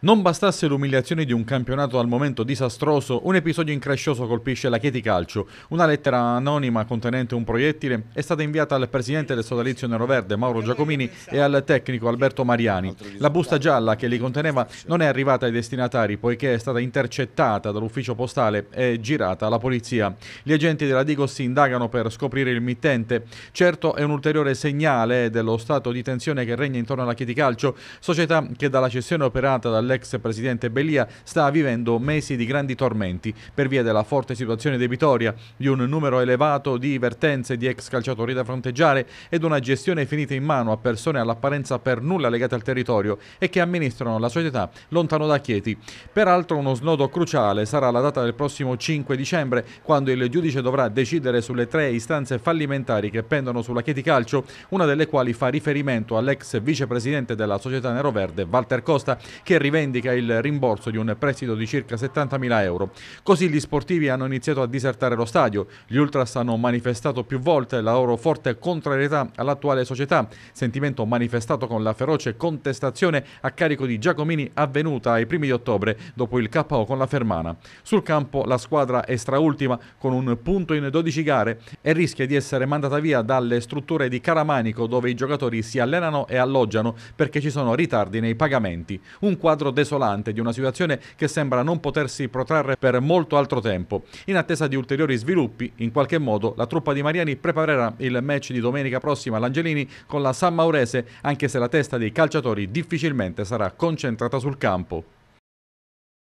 Non bastasse l'umiliazione di un campionato al momento disastroso, un episodio increscioso colpisce la Chieti Calcio. Una lettera anonima contenente un proiettile è stata inviata al presidente del sodalizio Nero Verde, Mauro Giacomini e al tecnico Alberto Mariani. La busta gialla che li conteneva non è arrivata ai destinatari poiché è stata intercettata dall'ufficio postale e girata alla polizia. Gli agenti della Digos si indagano per scoprire il mittente. Certo è un ulteriore segnale dello stato di tensione che regna intorno alla Chieti Calcio, società che dalla cessione operata dal dell'ex presidente Belia sta vivendo mesi di grandi tormenti per via della forte situazione debitoria, di un numero elevato di vertenze di ex calciatori da fronteggiare ed una gestione finita in mano a persone all'apparenza per nulla legate al territorio e che amministrano la società lontano da Chieti. Peraltro uno snodo cruciale sarà la data del prossimo 5 dicembre quando il giudice dovrà decidere sulle tre istanze fallimentari che pendono sulla Chieti Calcio, una delle quali fa riferimento all'ex vicepresidente della società Nero Verde, Walter Costa che rivela rivendica il rimborso di un prestito di circa 70.000 euro. Così gli sportivi hanno iniziato a disertare lo stadio. Gli ultras hanno manifestato più volte la loro forte contrarietà all'attuale società, sentimento manifestato con la feroce contestazione a carico di Giacomini avvenuta ai primi di ottobre dopo il KO con la Fermana. Sul campo la squadra è straultima con un punto in 12 gare e rischia di essere mandata via dalle strutture di Caramanico dove i giocatori si allenano e alloggiano perché ci sono ritardi nei pagamenti. Un quadro quadro desolante di una situazione che sembra non potersi protrarre per molto altro tempo. In attesa di ulteriori sviluppi, in qualche modo, la truppa di Mariani preparerà il match di domenica prossima all'Angelini con la San Maurese, anche se la testa dei calciatori difficilmente sarà concentrata sul campo.